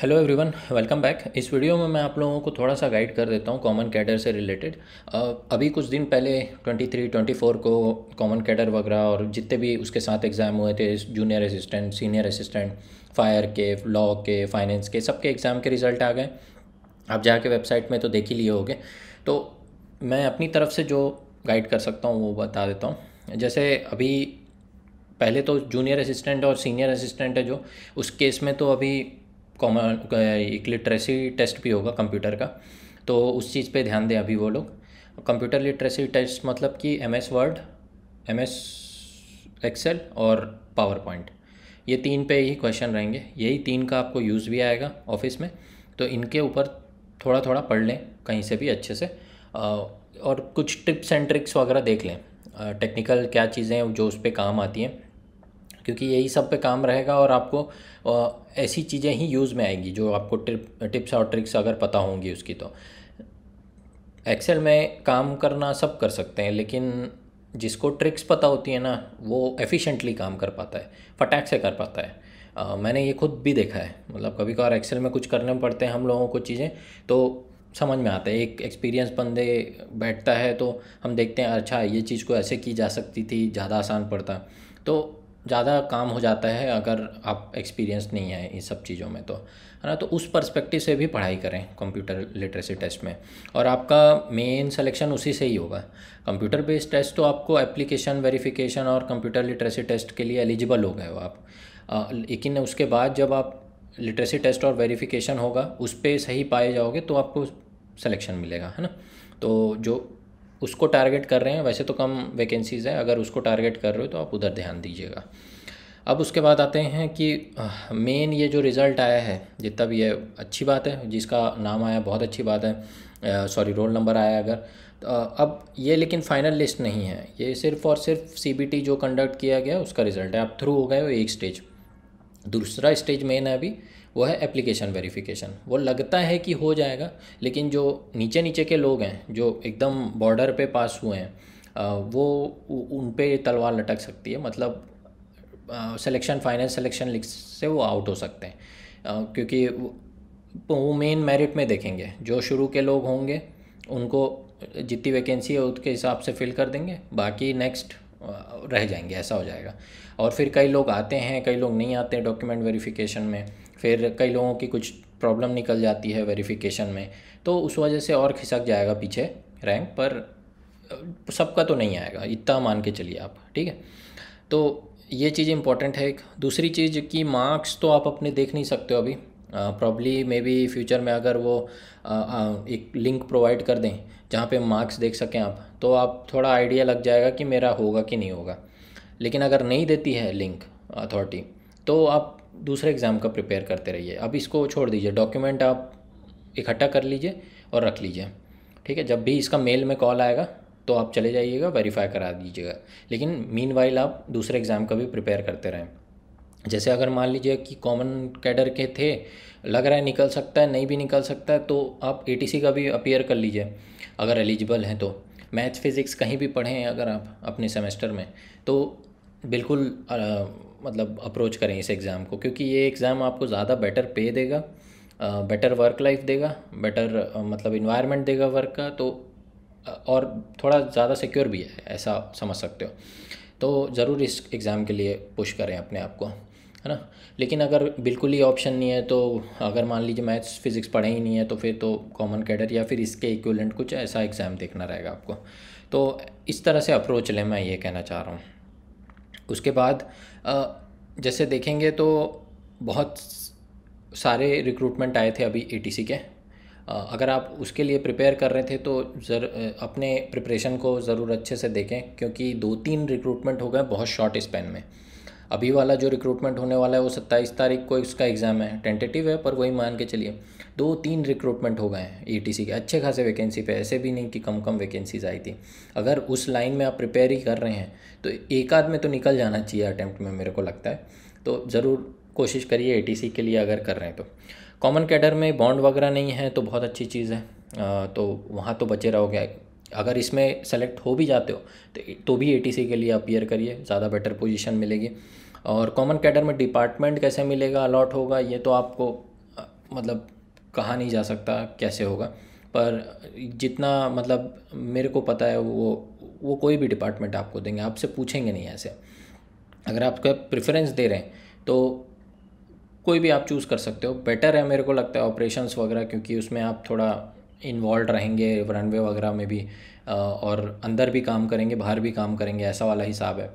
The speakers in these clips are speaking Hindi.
हेलो एवरीवन वेलकम बैक इस वीडियो में मैं आप लोगों को थोड़ा सा गाइड कर देता हूँ कॉमन कैडर से रिलेटेड अभी कुछ दिन पहले 23, 24 को कॉमन कैडर वगैरह और जितने भी उसके साथ एग्ज़ाम हुए थे junior assistant senior assistant fire के लॉ के फाइनेंस के सबके एग्ज़ाम के रिज़ल्ट आ गए आप जाके वेबसाइट में तो देख ही लिए हो तो मैं अपनी तरफ से जो गाइड कर सकता हूँ वो बता देता हूँ जैसे अभी पहले तो जूनियर असिस्टेंट और सीनियर असिस्टेंट है जो उस केस में तो अभी कॉमन एक लिटरेसी टेस्ट भी होगा कंप्यूटर का तो उस चीज़ पे ध्यान दें अभी वो लोग कंप्यूटर लिटरेसी टेस्ट मतलब कि M S Word M S Excel और पावर पॉइंट ये तीन पे ही क्वेश्चन रहेंगे यही तीन का आपको यूज़ भी आएगा ऑफिस में तो इनके ऊपर थोड़ा थोड़ा पढ़ लें कहीं से भी अच्छे से और कुछ टिप्स एंड ट्रिक्स वगैरह देख लें टेक्निकल क्या चीज़ें जो उस पर काम आती हैं क्योंकि यही सब पे काम रहेगा और आपको ऐसी चीज़ें ही यूज़ में आएंगी जो आपको ट्रिप टिप्स और ट्रिक्स अगर पता होंगी उसकी तो एक्सेल में काम करना सब कर सकते हैं लेकिन जिसको ट्रिक्स पता होती है ना वो एफिशिएंटली काम कर पाता है फटाक से कर पाता है आ, मैंने ये खुद भी देखा है मतलब कभी कभार एक्सेल में कुछ करने पड़ते हैं हम लोगों को चीज़ें तो समझ में आता है एक एक्सपीरियंस बंदे बैठता है तो हम देखते हैं अच्छा ये चीज़ को ऐसे की जा सकती थी ज़्यादा आसान पड़ता तो ज़्यादा काम हो जाता है अगर आप एक्सपीरियंस नहीं है इन सब चीज़ों में तो है ना तो उस पर्सपेक्टिव से भी पढ़ाई करें कंप्यूटर लिटरेसी टेस्ट में और आपका मेन सिलेक्शन उसी से ही होगा कंप्यूटर बेस्ड टेस्ट तो आपको एप्लीकेशन वेरिफिकेशन और कंप्यूटर लिटरेसी टेस्ट के लिए एलिजिबल हो गए हो आप लेकिन उसके बाद जब आप लिटरेसी टेस्ट और वेरिफिकेशन होगा उस पर सही पाए जाओगे तो आपको सिलेक्शन मिलेगा है ना तो जो उसको टारगेट कर रहे हैं वैसे तो कम वैकेंसीज़ है अगर उसको टारगेट कर रहे हो तो आप उधर ध्यान दीजिएगा अब उसके बाद आते हैं कि मेन ये जो रिज़ल्ट आया है जितना भी ये अच्छी बात है जिसका नाम आया बहुत अच्छी बात है सॉरी रोल नंबर आया अगर तो अब ये लेकिन फाइनल लिस्ट नहीं है ये सिर्फ़ और सिर्फ सीबीटी जो कंडक्ट किया गया उसका रिज़ल्ट है आप थ्रू हो गए हो एक स्टेज दूसरा स्टेज मेन है अभी वो है एप्लीकेशन वेरिफिकेशन वो लगता है कि हो जाएगा लेकिन जो नीचे नीचे के लोग हैं जो एकदम बॉर्डर पे पास हुए हैं वो उन पर तलवार लटक सकती है मतलब सिलेक्शन फाइनल सिलेक्शन लिस्ट से वो आउट हो सकते हैं क्योंकि वो मेन मेरिट में देखेंगे जो शुरू के लोग होंगे उनको जितनी वैकेंसी है उसके हिसाब से फिल कर देंगे बाकी नेक्स्ट रह जाएंगे ऐसा हो जाएगा और फिर कई लोग आते हैं कई लोग नहीं आते डॉक्यूमेंट वेरिफिकेशन में फिर कई लोगों की कुछ प्रॉब्लम निकल जाती है वेरिफिकेशन में तो उस वजह से और खिसक जाएगा पीछे रैंक पर सबका तो नहीं आएगा इतना मान के चलिए आप ठीक है तो ये चीज़ इंपॉर्टेंट है एक दूसरी चीज़ कि मार्क्स तो आप अपने देख नहीं सकते हो अभी प्रॉब्ली मे बी फ्यूचर में अगर वो आ, आ, एक लिंक प्रोवाइड कर दें जहाँ पे मार्क्स देख सकें आप तो आप थोड़ा आइडिया लग जाएगा कि मेरा होगा कि नहीं होगा लेकिन अगर नहीं देती है लिंक अथॉरिटी तो आप दूसरे एग्ज़ाम का प्रिपेयर करते रहिए अब इसको छोड़ दीजिए डॉक्यूमेंट आप इकट्ठा कर लीजिए और रख लीजिए ठीक है जब भी इसका मेल में कॉल आएगा तो आप चले जाइएगा वेरीफाई करा दीजिएगा लेकिन मीन वाइल आप दूसरे एग्ज़ाम का भी प्रिपेयर करते रहें जैसे अगर मान लीजिए कि कॉमन कैडर के थे लग रहा है निकल सकता है नहीं भी निकल सकता है तो आप ए का भी अपेयर कर लीजिए अगर एलिजिबल हैं तो मैथ फिज़िक्स कहीं भी पढ़ें अगर आप अपने सेमेस्टर में तो बिल्कुल आ, मतलब अप्रोच करें इस एग्ज़ाम को क्योंकि ये एग्ज़ाम आपको ज़्यादा बेटर पे देगा बेटर वर्क लाइफ देगा बेटर मतलब इन्वायरमेंट देगा वर्क का तो और थोड़ा ज़्यादा सिक्योर भी है ऐसा समझ सकते हो तो ज़रूर इस एग्ज़ाम के लिए पुश करें अपने आप को है ना लेकिन अगर बिल्कुल ही ऑप्शन नहीं है तो अगर मान लीजिए मैथ्स फिज़िक्स पढ़े ही नहीं है तो फिर तो कॉमन कैडर या फिर इसके इक्वलेंट कुछ ऐसा एग्ज़ाम देखना रहेगा आपको तो इस तरह से अप्रोच लें मैं ये कहना चाह रहा हूँ उसके बाद जैसे देखेंगे तो बहुत सारे रिक्रूटमेंट आए थे अभी ए के अगर आप उसके लिए प्रिपेयर कर रहे थे तो जर अपने प्रिपरेशन को ज़रूर अच्छे से देखें क्योंकि दो तीन रिक्रूटमेंट हो गए बहुत शॉर्ट स्पैन में अभी वाला जो रिक्रूटमेंट होने वाला है वो सत्ताईस तारीख को इसका एग्ज़ाम है टेंटेटिव है पर वही मान के चलिए दो तीन रिक्रूटमेंट हो गए हैं ईटीसी e के अच्छे खासे वैकेंसी पे ऐसे भी नहीं कि कम कम वैकेंसीज आई थी अगर उस लाइन में आप प्रिपेयर ही कर रहे हैं तो एक आध में तो निकल जाना चाहिए अटैम्प्ट में मेरे को लगता है तो ज़रूर कोशिश करिए ए e के लिए अगर कर रहे हैं तो कॉमन कैडर में बॉन्ड वगैरह नहीं है तो बहुत अच्छी चीज़ है तो वहाँ तो बचे रहोगे अगर इसमें सेलेक्ट हो भी जाते हो तो तो भी ए के लिए अपीयर करिए ज़्यादा बेटर पोजीशन मिलेगी और कॉमन कैडर में डिपार्टमेंट कैसे मिलेगा अलॉट होगा ये तो आपको मतलब कहा नहीं जा सकता कैसे होगा पर जितना मतलब मेरे को पता है वो वो कोई भी डिपार्टमेंट आपको देंगे आपसे पूछेंगे नहीं ऐसे अगर आपका प्रेफरेंस दे रहे हैं तो कोई भी आप चूज़ कर सकते हो बेटर है मेरे को लगता है ऑपरेशंस वगैरह क्योंकि उसमें आप थोड़ा इन्वॉल्व रहेंगे रनवे वगैरह में भी और अंदर भी काम करेंगे बाहर भी काम करेंगे ऐसा वाला हिसाब है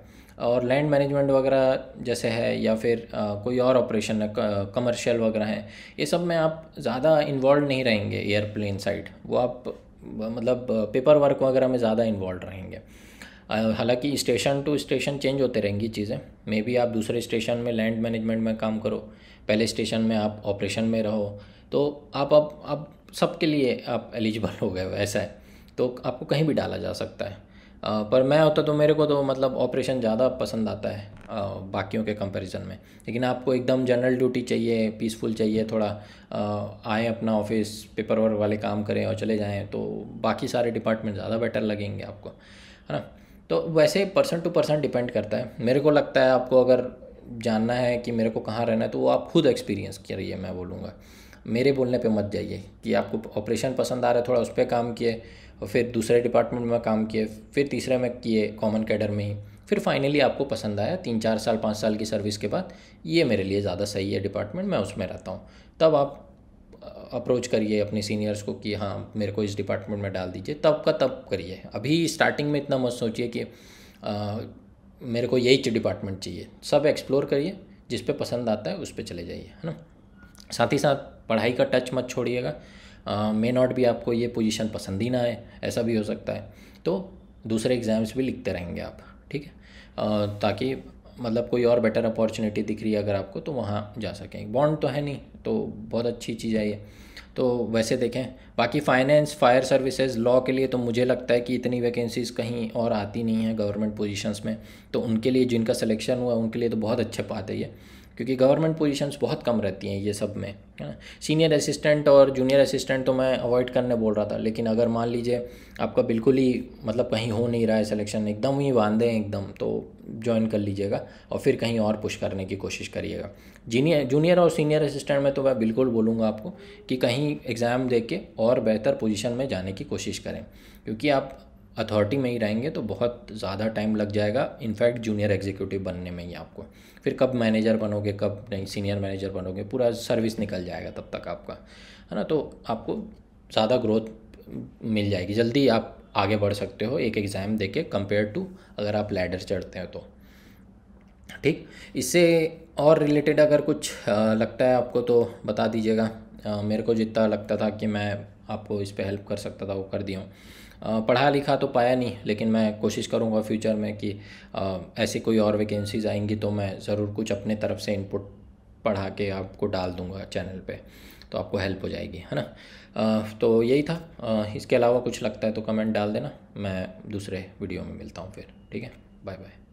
और लैंड मैनेजमेंट वगैरह जैसे है या फिर कोई और ऑपरेशन है कमर्शियल वगैरह है ये सब में आप ज़्यादा इन्वॉल्व नहीं रहेंगे एयरप्लेन साइड वो आप मतलब पेपर वर्क वगैरह में ज़्यादा इन्वॉल्व रहेंगे हालांकि स्टेशन टू स्टेशन चेंज होते रहेंगी चीज़ें मे बी आप दूसरे स्टेशन में लैंड मैनेजमेंट में काम करो पहले स्टेशन में आप ऑपरेशन में रहो तो आप अब आप, आप सबके लिए आप एलिजिबल हो गए ऐसा है तो आपको कहीं भी डाला जा सकता है आ, पर मैं होता तो मेरे को तो मतलब ऑपरेशन ज़्यादा पसंद आता है बाकियों के कंपैरिजन में लेकिन आपको एकदम जनरल ड्यूटी चाहिए पीसफुल चाहिए थोड़ा आए अपना ऑफिस पेपर वर्क वाले काम करें और चले जाएँ तो बाकी सारे डिपार्टमेंट ज़्यादा बेटर लगेंगे आपको है ना तो वैसे पर्सन टू पर्सन डिपेंड करता है मेरे को लगता है आपको अगर जानना है कि मेरे को कहाँ रहना है तो वो आप खुद एक्सपीरियंस करिए मैं बोलूँगा मेरे बोलने पे मत जाइए कि आपको ऑपरेशन पसंद आ रहा है थोड़ा उस पर काम किए और फिर दूसरे डिपार्टमेंट में काम किए फिर तीसरे में किए कॉमन कैडर में ही फिर फाइनली आपको पसंद आया तीन चार साल पाँच साल की सर्विस के बाद ये मेरे लिए ज़्यादा सही है डिपार्टमेंट मैं उसमें रहता हूँ तब आप अप्रोच करिए अपने सीनियर्स को कि हाँ मेरे को इस डिपार्टमेंट में डाल दीजिए तब का तब करिए अभी स्टार्टिंग में इतना मत सोचिए कि आ, मेरे को यही डिपार्टमेंट चाहिए सब एक्सप्लोर करिए जिस पे पसंद आता है उस पर चले जाइए है ना साथ ही साथ पढ़ाई का टच मत छोड़िएगा मे नॉट भी आपको ये पोजीशन पसंद ही ना आए ऐसा भी हो सकता है तो दूसरे एग्ज़ाम्स भी लिखते रहेंगे आप ठीक है ताकि मतलब कोई और बेटर अपॉर्चुनिटी दिख रही है अगर आपको तो वहाँ जा सकें बॉन्ड तो है नहीं तो बहुत अच्छी चीज़ है ये तो वैसे देखें बाकी फाइनेंस फायर सर्विसेज लॉ के लिए तो मुझे लगता है कि इतनी वैकेंसीज़ कहीं और आती नहीं है गवर्नमेंट पोजीशंस में तो उनके लिए जिनका सिलेक्शन हुआ उनके लिए तो बहुत अच्छे बात है ये क्योंकि गवर्नमेंट पोजीशंस बहुत कम रहती हैं ये सब में है ना सीनियर असिस्टेंट और जूनियर असिस्टेंट तो मैं अवॉइड करने बोल रहा था लेकिन अगर मान लीजिए आपका बिल्कुल ही मतलब कहीं हो नहीं रहा है सिलेक्शन एकदम ही बांधे हैं एकदम तो ज्वाइन कर लीजिएगा और फिर कहीं और पुश करने की कोशिश करिएगा जीनियर जूनियर और सीनियर असिस्टेंट में तो मैं बिल्कुल बोलूँगा आपको कि कहीं एग्ज़ाम दे के और बेहतर पोजिशन में जाने की कोशिश करें क्योंकि आप अथॉरिटी में ही रहेंगे तो बहुत ज़्यादा टाइम लग जाएगा इनफैक्ट जूनियर एग्जीक्यूटिव बनने में ही आपको फिर कब मैनेजर बनोगे कब नहीं सीनियर मैनेजर बनोगे पूरा सर्विस निकल जाएगा तब तक आपका है ना तो आपको ज़्यादा ग्रोथ मिल जाएगी जल्दी आप आगे बढ़ सकते हो एक एग्ज़ाम दे के कंपेयर टू अगर आप लैडर चढ़ते हो तो ठीक इससे और रिलेटेड अगर कुछ लगता है आपको तो बता दीजिएगा मेरे को जितना लगता था कि मैं आपको इस पर हेल्प कर सकता था वो कर दिया हूँ पढ़ा लिखा तो पाया नहीं लेकिन मैं कोशिश करूँगा फ्यूचर में कि ऐसी कोई और वैकेंसीज आएंगी तो मैं ज़रूर कुछ अपने तरफ से इनपुट पढ़ा के आपको डाल दूँगा चैनल पर तो आपको हेल्प हो जाएगी है ना तो यही था इसके अलावा कुछ लगता है तो कमेंट डाल देना मैं दूसरे वीडियो में मिलता हूँ फिर ठीक है बाय बाय